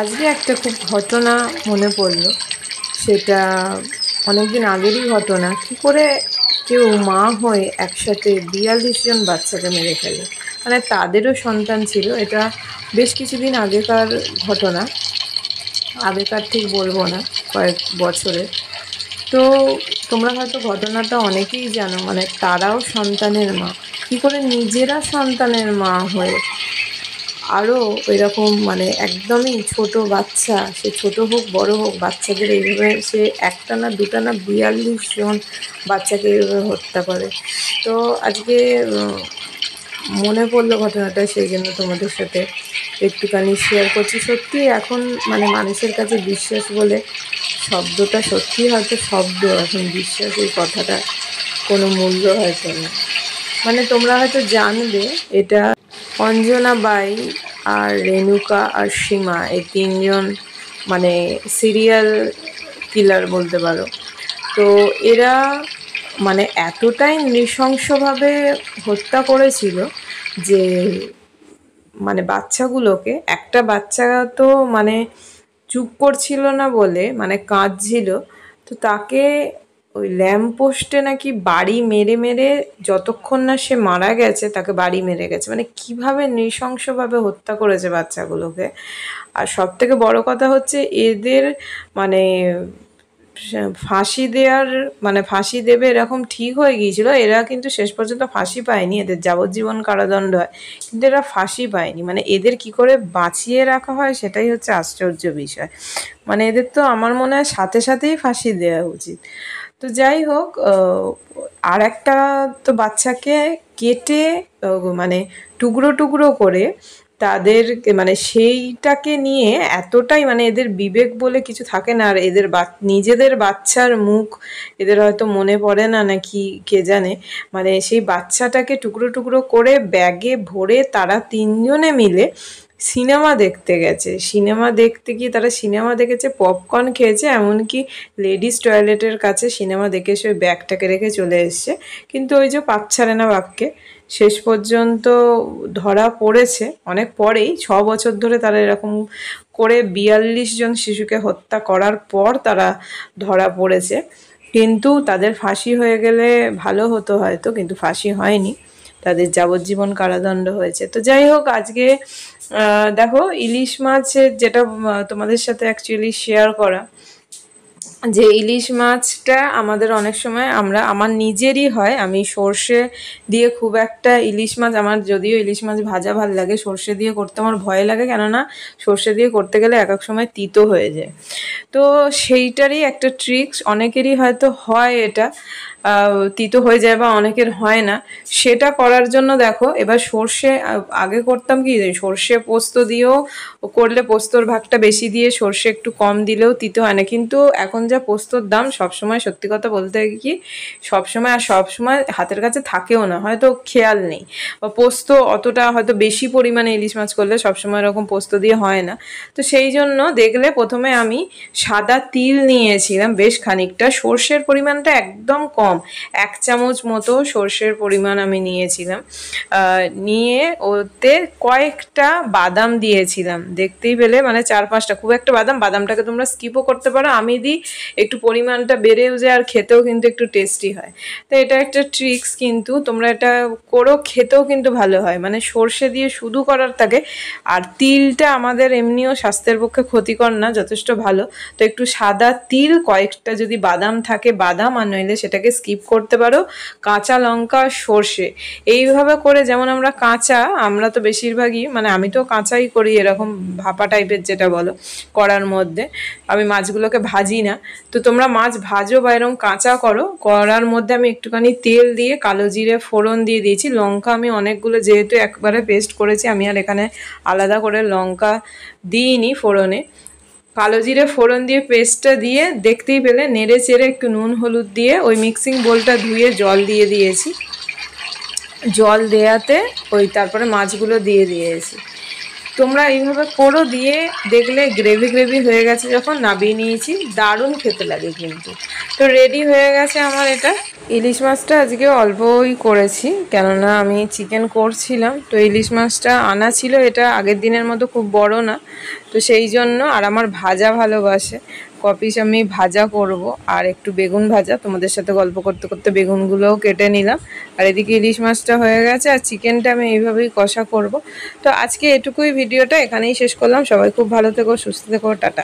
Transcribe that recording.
আজকে একটা খুব ঘটনা মনে পড়লো সেটা অনেক দিন আগেরই ঘটনা কী করে কেউ মা হয়ে একসাথে বিয়াল্লিশ জন বাচ্চাকে মেরে ফেলে মানে তাদেরও সন্তান ছিল এটা বেশ কিছুদিন আগেকার ঘটনা আগেকার ঠিক বলবো না কয়েক বছরে তো তোমরা হয়তো ঘটনাটা অনেকেই জানো মানে তারাও সন্তানের মা কী করে নিজেরা সন্তানের মা হয়ে আরও এরকম মানে একদমই ছোট বাচ্চা সে ছোট হোক বড় হোক বাচ্চাদের এইভাবে সে একটা না দুটা না বিয়াল্লিশ জন বাচ্চাকে এইভাবে হত্যা করে তো আজকে মনে পড়লো ঘটনাটা সেই জন্য তোমাদের সাথে একটুখানি শেয়ার করছি সত্যি এখন মানে মানুষের কাছে বিশ্বাস বলে শব্দটা সত্যি হয়তো শব্দ এখন বিশ্বাস এই কথাটা কোনো মূল্য হয়তো না মানে তোমরা হয়তো জানবে এটা অঞ্জনা বাই আর রেণুকা আর সীমা এই তিনজন মানে সিরিয়াল কিলার বলতে পারো তো এরা মানে এতটাই নৃশংসভাবে হত্যা করেছিল যে মানে বাচ্চাগুলোকে একটা বাচ্চা তো মানে চুপ করছিল না বলে মানে কাঁদছিল তো তাকে ওই ল্যাম্পপোস্টে নাকি বাড়ি মেরে মেরে যতক্ষণ না সে মারা গেছে তাকে বাড়ি মেরে গেছে মানে কিভাবে নৃশংসভাবে হত্যা করেছে বাচ্চাগুলোকে আর সব থেকে বড়ো কথা হচ্ছে এদের মানে ফাঁসি দেওয়ার মানে ফাঁসি দেবে এরকম ঠিক হয়ে গিয়েছিল এরা কিন্তু শেষ পর্যন্ত ফাঁসি পায়নি এদের যাবজ্জীবন কারাদণ্ড হয় কিন্তু এরা ফাঁসি পায়নি মানে এদের কি করে বাঁচিয়ে রাখা হয় সেটাই হচ্ছে আশ্চর্য বিষয় মানে এদের তো আমার মনে হয় সাথে সাথেই ফাঁসি দেওয়া উচিত তো যাই হোক আর একটা তো বাচ্চাকে কেটে মানে টুকরো টুকরো করে তাদের মানে সেইটাকে নিয়ে এতটাই মানে এদের বিবেক বলে কিছু থাকে না আর এদের নিজেদের বাচ্চার মুখ এদের হয়তো মনে পড়ে না নাকি কে জানে মানে সেই বাচ্চাটাকে টুকরো টুকরো করে ব্যাগে ভরে তারা তিনজনে মিলে সিনেমা দেখতে গেছে সিনেমা দেখতে গিয়ে তারা সিনেমা দেখেছে পপকর্ন খেয়েছে এমনকি লেডিস টয়লেটের কাছে সিনেমা দেখে সে ব্যাগটাকে রেখে চলে এসছে কিন্তু ওই যে পাক ছাড়ে না বাপকে শেষ পর্যন্ত ধরা পড়েছে অনেক পরেই ছ বছর ধরে তারা এরকম করে বিয়াল্লিশ জন শিশুকে হত্যা করার পর তারা ধরা পড়েছে কিন্তু তাদের ফাঁসি হয়ে গেলে ভালো হতো হয়তো কিন্তু ফাঁসি হয়নি তাদের যাবজ্জীবন কারাদণ্ড হয়েছে তো যাই হোক আজকে দেখো ইলিশ মাছের যেটা তোমাদের সাথে অ্যাকচুয়ালি শেয়ার করা যে ইলিশ মাছটা আমাদের অনেক সময় আমরা আমার নিজেরই হয় আমি সর্ষে দিয়ে খুব একটা ইলিশ মাছ আমার যদিও ইলিশ মাছ ভাজা ভাল লাগে সর্ষে দিয়ে করতে আমার ভয় লাগে কেননা সর্ষে দিয়ে করতে গেলে এক এক সময় তিতো হয়ে যায় তো সেইটারই একটা ট্রিক্স অনেকেরই হয়তো হয় এটা তিতো হয়ে যায় বা অনেকের হয় না সেটা করার জন্য দেখো এবার সর্ষে আগে করতাম কি সর্ষে পোস্ত দিয়েও করলে পোস্তর ভাগটা বেশি দিয়ে সর্ষে একটু কম দিলেও তিতো হয় না কিন্তু এখন যা পোস্তর দাম সবসময় সত্যি কথা বলতে কি সবসময় আর সবসময় হাতের কাছে থাকেও না হয়তো খেয়াল নেই বা পোস্ত অতটা হয়তো বেশি পরিমাণে ইলিশ মাছ করলে সবসময় এরকম পোস্ত দিয়ে হয় না তো সেই জন্য দেখলে প্রথমে আমি সাদা তিল নিয়েছিলাম বেশ খানিকটা সর্ষের পরিমাণটা একদম কম কম এক চামচ মতো সর্ষের পরিমাণ আমি নিয়েছিলাম নিয়ে ওতে কয়েকটা বাদাম দিয়েছিলাম দেখতেই পেলে মানে চার পাঁচটা খুব একটা বাদাম বাদামটাকে তোমরা স্কিপও করতে পারো আমি দিই একটু পরিমাণটা বেড়েও যায় আর খেতেও কিন্তু একটু টেস্টি হয় তো এটা একটা ট্রিক্স কিন্তু তোমরা এটা করো খেতেও কিন্তু ভালো হয় মানে সর্ষে দিয়ে শুধু করার থাকে আর তিলটা আমাদের এমনিও স্বাস্থ্যের পক্ষে ক্ষতিকর না যথেষ্ট ভালো তো একটু সাদা তিল কয়েকটা যদি বাদাম থাকে বাদাম আর নইলে সেটাকে স্কিপ করতে পারো কাঁচা লঙ্কা সর্ষে এইভাবে করে যেমন আমরা কাঁচা আমরা তো বেশিরভাগই মানে আমি তো কাঁচাই করি এরকম ভাপা টাইপের যেটা বলো করার মধ্যে আমি মাছগুলোকে ভাজি না তো তোমরা মাছ ভাজো বা এরকম কাঁচা করো করার মধ্যে আমি একটুখানি তেল দিয়ে কালো জিরে ফোড়ন দিয়ে দিয়েছি লঙ্কা আমি অনেকগুলো যেহেতু একবারে পেস্ট করেছি আমি আর এখানে আলাদা করে লঙ্কা দিইনি ফোড়নে কালো জিরে ফোড়ন দিয়ে পেস্টটা দিয়ে দেখতেই পেলে নেড়ে চেড়ে একটু নুন হলুদ দিয়ে ওই মিক্সিং বোলটা ধুয়ে জল দিয়ে দিয়েছি জল দেয়াতে ওই তারপরে মাছগুলো দিয়ে দিয়েছি তোমরা এইভাবে করো দিয়ে দেখলে গ্রেভি গ্রেভি হয়ে গেছে যখন নাবিয়ে নিয়েছি দারুণ খেতে লাগে কিন্তু তো রেডি হয়ে গেছে আমার এটা ইলিশ মাছটা আজকে অল্পই করেছি কেননা আমি চিকেন করছিলাম তো ইলিশ মাছটা আনা ছিল এটা আগের দিনের মতো খুব বড় না তো সেই জন্য আর আমার ভাজা ভালোবাসে কপিস আমি ভাজা করব আর একটু বেগুন ভাজা তোমাদের সাথে গল্প করতে করতে বেগুনগুলোও কেটে নিলাম আর এদিকে ইলিশ মাছটা হয়ে গেছে আর চিকেনটা আমি এইভাবেই কষা করব তো আজকে এটুকুই ভিডিওটা এখানেই শেষ করলাম সবাই খুব ভালো থেকো সুস্থ থেকো টাটা